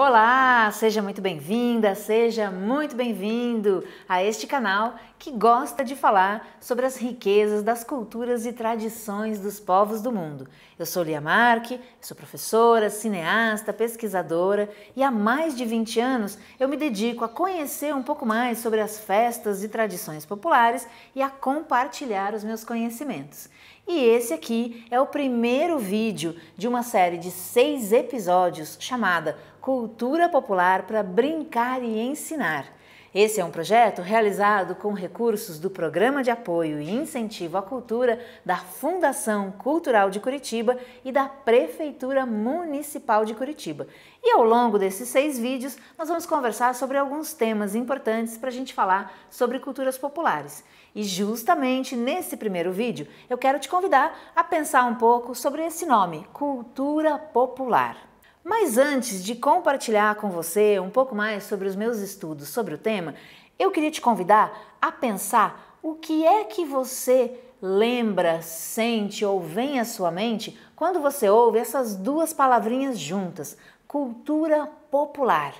Olá, seja muito bem-vinda, seja muito bem-vindo a este canal que gosta de falar sobre as riquezas das culturas e tradições dos povos do mundo. Eu sou Lia Marque, sou professora, cineasta, pesquisadora e há mais de 20 anos eu me dedico a conhecer um pouco mais sobre as festas e tradições populares e a compartilhar os meus conhecimentos. E esse aqui é o primeiro vídeo de uma série de seis episódios chamada Cultura Popular para Brincar e Ensinar. Esse é um projeto realizado com recursos do Programa de Apoio e Incentivo à Cultura da Fundação Cultural de Curitiba e da Prefeitura Municipal de Curitiba. E ao longo desses seis vídeos, nós vamos conversar sobre alguns temas importantes para a gente falar sobre culturas populares. E justamente nesse primeiro vídeo, eu quero te convidar a pensar um pouco sobre esse nome, cultura popular. Mas antes de compartilhar com você um pouco mais sobre os meus estudos sobre o tema, eu queria te convidar a pensar o que é que você lembra, sente ou vem à sua mente quando você ouve essas duas palavrinhas juntas: cultura popular.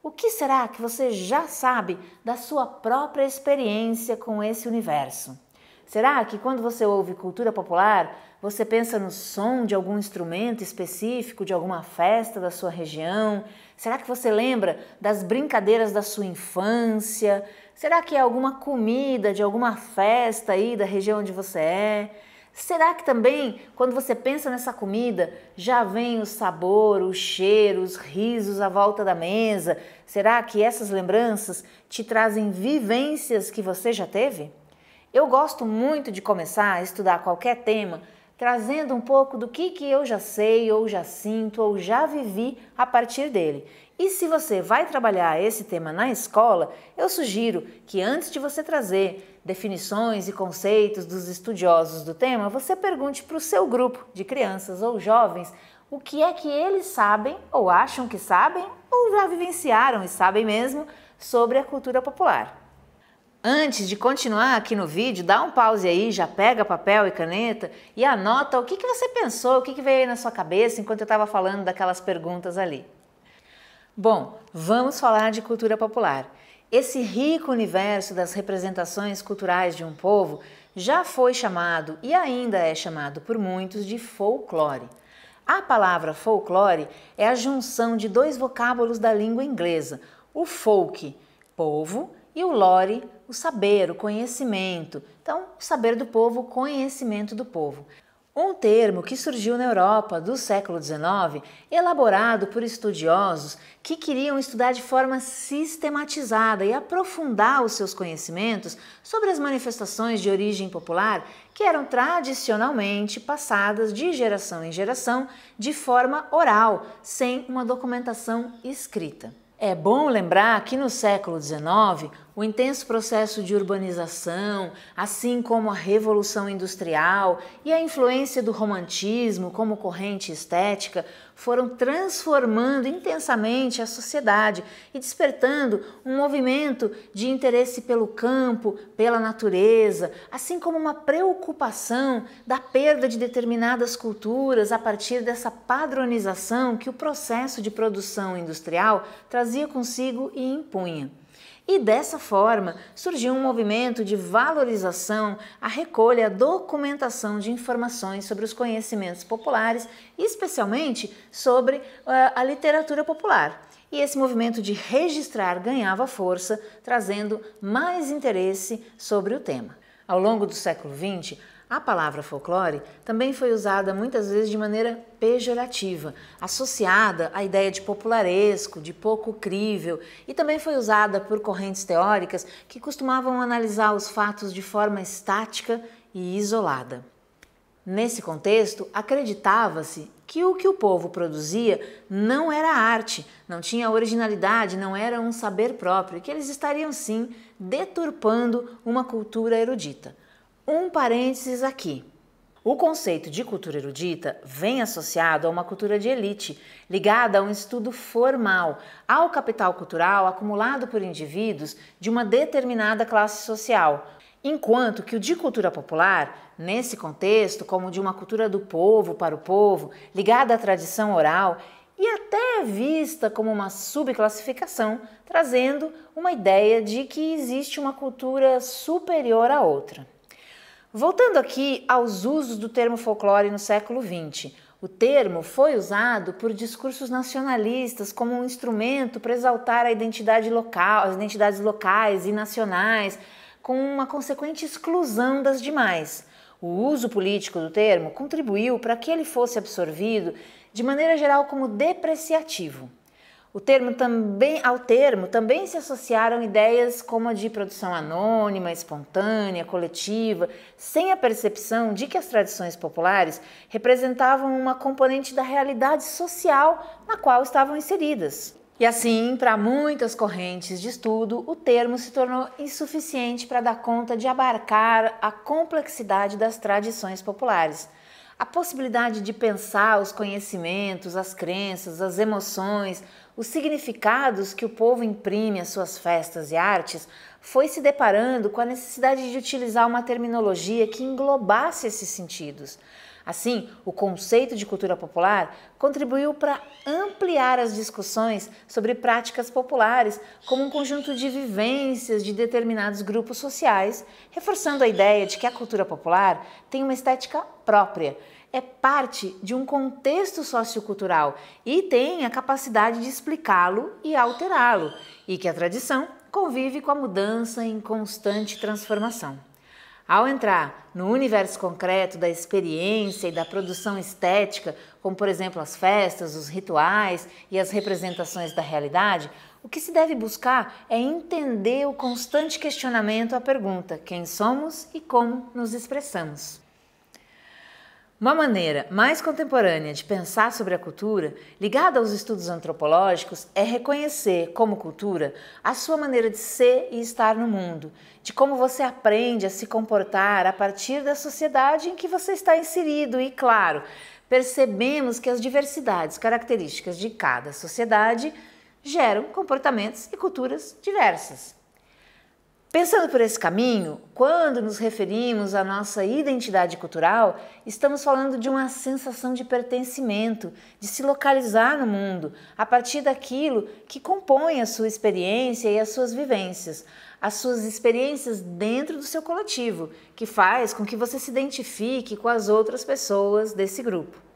O que será que você já sabe da sua própria experiência com esse universo? Será que quando você ouve cultura popular, você pensa no som de algum instrumento específico, de alguma festa da sua região? Será que você lembra das brincadeiras da sua infância? Será que é alguma comida de alguma festa aí da região onde você é? Será que também, quando você pensa nessa comida, já vem o sabor, o cheiro, os risos à volta da mesa? Será que essas lembranças te trazem vivências que você já teve? Eu gosto muito de começar a estudar qualquer tema trazendo um pouco do que, que eu já sei, ou já sinto, ou já vivi a partir dele. E se você vai trabalhar esse tema na escola, eu sugiro que antes de você trazer definições e conceitos dos estudiosos do tema, você pergunte para o seu grupo de crianças ou jovens o que é que eles sabem, ou acham que sabem, ou já vivenciaram e sabem mesmo sobre a cultura popular. Antes de continuar aqui no vídeo, dá um pause aí, já pega papel e caneta e anota o que, que você pensou, o que, que veio aí na sua cabeça enquanto eu estava falando daquelas perguntas ali. Bom, vamos falar de cultura popular. Esse rico universo das representações culturais de um povo já foi chamado e ainda é chamado por muitos de folclore. A palavra folclore é a junção de dois vocábulos da língua inglesa, o folk, povo, e o lore, o saber, o conhecimento. Então, o saber do povo, o conhecimento do povo. Um termo que surgiu na Europa do século XIX, elaborado por estudiosos que queriam estudar de forma sistematizada e aprofundar os seus conhecimentos sobre as manifestações de origem popular que eram tradicionalmente passadas de geração em geração de forma oral, sem uma documentação escrita. É bom lembrar que no século XIX, o intenso processo de urbanização, assim como a Revolução Industrial e a influência do Romantismo como corrente estética, foram transformando intensamente a sociedade e despertando um movimento de interesse pelo campo, pela natureza, assim como uma preocupação da perda de determinadas culturas a partir dessa padronização que o processo de produção industrial trazia consigo e impunha. E dessa forma surgiu um movimento de valorização a recolha a documentação de informações sobre os conhecimentos populares, especialmente sobre uh, a literatura popular. E esse movimento de registrar ganhava força, trazendo mais interesse sobre o tema. Ao longo do século XX, a palavra folclore também foi usada muitas vezes de maneira pejorativa, associada à ideia de popularesco, de pouco crível, e também foi usada por correntes teóricas que costumavam analisar os fatos de forma estática e isolada. Nesse contexto, acreditava-se que o que o povo produzia não era arte, não tinha originalidade, não era um saber próprio, que eles estariam sim deturpando uma cultura erudita. Um parênteses aqui. O conceito de cultura erudita vem associado a uma cultura de elite, ligada a um estudo formal, ao capital cultural acumulado por indivíduos de uma determinada classe social. Enquanto que o de cultura popular, nesse contexto, como de uma cultura do povo para o povo, ligada à tradição oral e até é vista como uma subclassificação, trazendo uma ideia de que existe uma cultura superior à outra. Voltando aqui aos usos do termo folclore no século XX, o termo foi usado por discursos nacionalistas como um instrumento para exaltar a identidade local, as identidades locais e nacionais, com uma consequente exclusão das demais. O uso político do termo contribuiu para que ele fosse absorvido de maneira geral como depreciativo. O termo também, ao termo também se associaram ideias como a de produção anônima, espontânea, coletiva, sem a percepção de que as tradições populares representavam uma componente da realidade social na qual estavam inseridas. E assim, para muitas correntes de estudo, o termo se tornou insuficiente para dar conta de abarcar a complexidade das tradições populares a possibilidade de pensar os conhecimentos, as crenças, as emoções, os significados que o povo imprime às suas festas e artes, foi se deparando com a necessidade de utilizar uma terminologia que englobasse esses sentidos. Assim, o conceito de cultura popular contribuiu para ampliar as discussões sobre práticas populares como um conjunto de vivências de determinados grupos sociais, reforçando a ideia de que a cultura popular tem uma estética própria, é parte de um contexto sociocultural e tem a capacidade de explicá-lo e alterá-lo, e que a tradição convive com a mudança em constante transformação. Ao entrar no universo concreto da experiência e da produção estética, como por exemplo as festas, os rituais e as representações da realidade, o que se deve buscar é entender o constante questionamento à pergunta: quem somos e como nos expressamos. Uma maneira mais contemporânea de pensar sobre a cultura, ligada aos estudos antropológicos, é reconhecer como cultura a sua maneira de ser e estar no mundo, de como você aprende a se comportar a partir da sociedade em que você está inserido e, claro, percebemos que as diversidades características de cada sociedade geram comportamentos e culturas diversas. Pensando por esse caminho, quando nos referimos à nossa identidade cultural, estamos falando de uma sensação de pertencimento, de se localizar no mundo, a partir daquilo que compõe a sua experiência e as suas vivências, as suas experiências dentro do seu coletivo, que faz com que você se identifique com as outras pessoas desse grupo.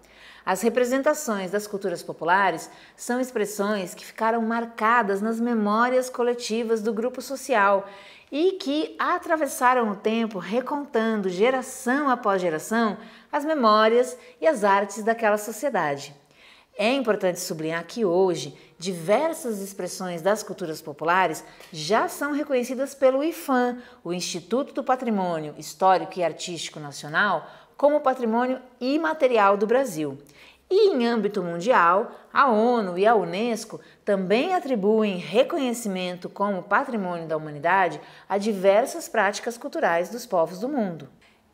As representações das culturas populares são expressões que ficaram marcadas nas memórias coletivas do grupo social e que atravessaram o tempo recontando geração após geração as memórias e as artes daquela sociedade. É importante sublinhar que hoje diversas expressões das culturas populares já são reconhecidas pelo IFAM, o Instituto do Patrimônio Histórico e Artístico Nacional, como patrimônio imaterial do Brasil. E em âmbito mundial, a ONU e a Unesco também atribuem reconhecimento como patrimônio da humanidade a diversas práticas culturais dos povos do mundo.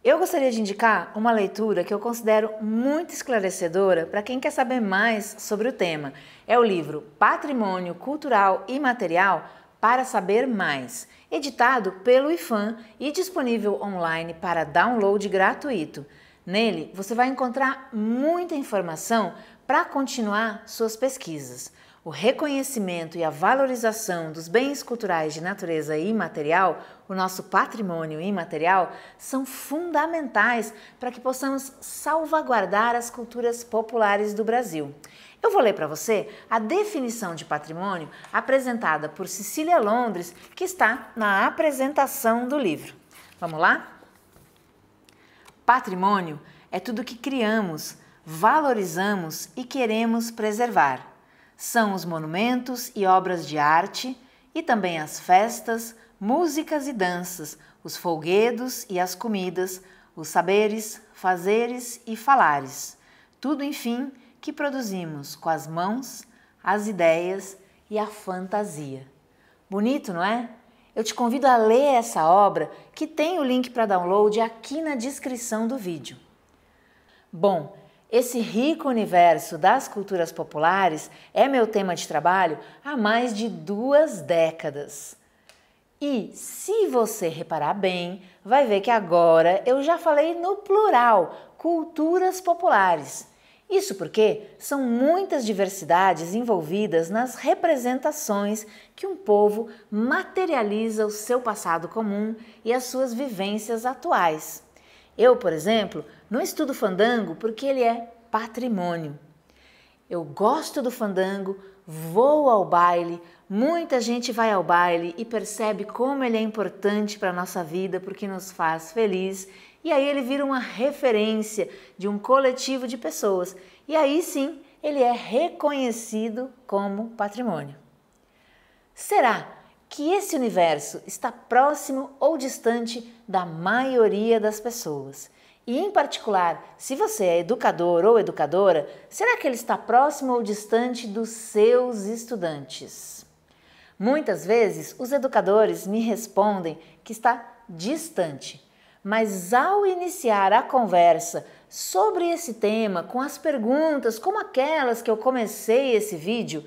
Eu gostaria de indicar uma leitura que eu considero muito esclarecedora para quem quer saber mais sobre o tema. É o livro Patrimônio Cultural e Material para Saber Mais, editado pelo IFAM e disponível online para download gratuito. Nele você vai encontrar muita informação para continuar suas pesquisas. O reconhecimento e a valorização dos bens culturais de natureza imaterial, o nosso patrimônio imaterial, são fundamentais para que possamos salvaguardar as culturas populares do Brasil. Eu vou ler para você a definição de patrimônio apresentada por Cecília Londres, que está na apresentação do livro. Vamos lá? Patrimônio é tudo que criamos, valorizamos e queremos preservar. São os monumentos e obras de arte e também as festas, músicas e danças, os folguedos e as comidas, os saberes, fazeres e falares. Tudo, enfim, que produzimos com as mãos, as ideias e a fantasia. Bonito, não é? Eu te convido a ler essa obra, que tem o link para download aqui na descrição do vídeo. Bom, esse rico universo das culturas populares é meu tema de trabalho há mais de duas décadas. E se você reparar bem, vai ver que agora eu já falei no plural, culturas populares. Isso porque são muitas diversidades envolvidas nas representações que um povo materializa o seu passado comum e as suas vivências atuais. Eu, por exemplo, não estudo fandango porque ele é patrimônio. Eu gosto do fandango vou ao baile. Muita gente vai ao baile e percebe como ele é importante para a nossa vida, porque nos faz feliz. E aí ele vira uma referência de um coletivo de pessoas. E aí sim ele é reconhecido como patrimônio. Será que esse universo está próximo ou distante da maioria das pessoas? E, em particular, se você é educador ou educadora, será que ele está próximo ou distante dos seus estudantes? Muitas vezes, os educadores me respondem que está distante, mas ao iniciar a conversa sobre esse tema, com as perguntas como aquelas que eu comecei esse vídeo,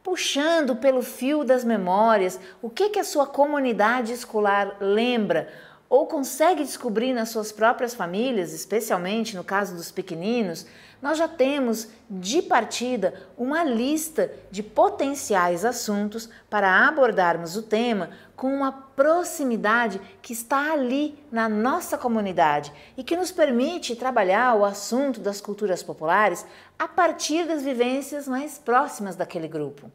puxando pelo fio das memórias o que, que a sua comunidade escolar lembra ou consegue descobrir nas suas próprias famílias, especialmente no caso dos pequeninos, nós já temos de partida uma lista de potenciais assuntos para abordarmos o tema com uma proximidade que está ali na nossa comunidade e que nos permite trabalhar o assunto das culturas populares a partir das vivências mais próximas daquele grupo.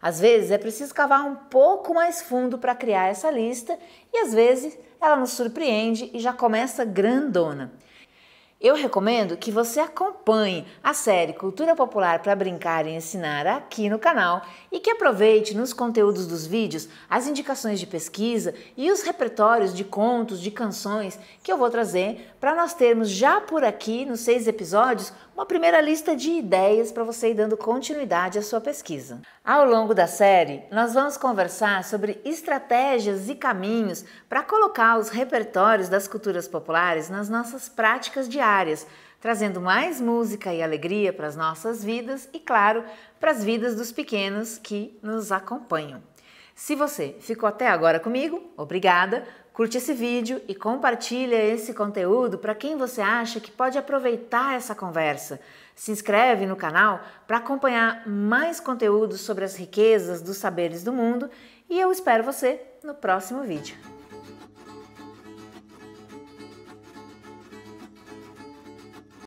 Às vezes é preciso cavar um pouco mais fundo para criar essa lista e às vezes ela nos surpreende e já começa grandona. Eu recomendo que você acompanhe a série Cultura Popular para Brincar e Ensinar aqui no canal e que aproveite nos conteúdos dos vídeos as indicações de pesquisa e os repertórios de contos, de canções que eu vou trazer para nós termos já por aqui nos seis episódios uma primeira lista de ideias para você ir dando continuidade à sua pesquisa. Ao longo da série, nós vamos conversar sobre estratégias e caminhos para colocar os repertórios das culturas populares nas nossas práticas diárias, trazendo mais música e alegria para as nossas vidas e, claro, para as vidas dos pequenos que nos acompanham. Se você ficou até agora comigo, obrigada! Curte esse vídeo e compartilha esse conteúdo para quem você acha que pode aproveitar essa conversa. Se inscreve no canal para acompanhar mais conteúdos sobre as riquezas dos saberes do mundo e eu espero você no próximo vídeo.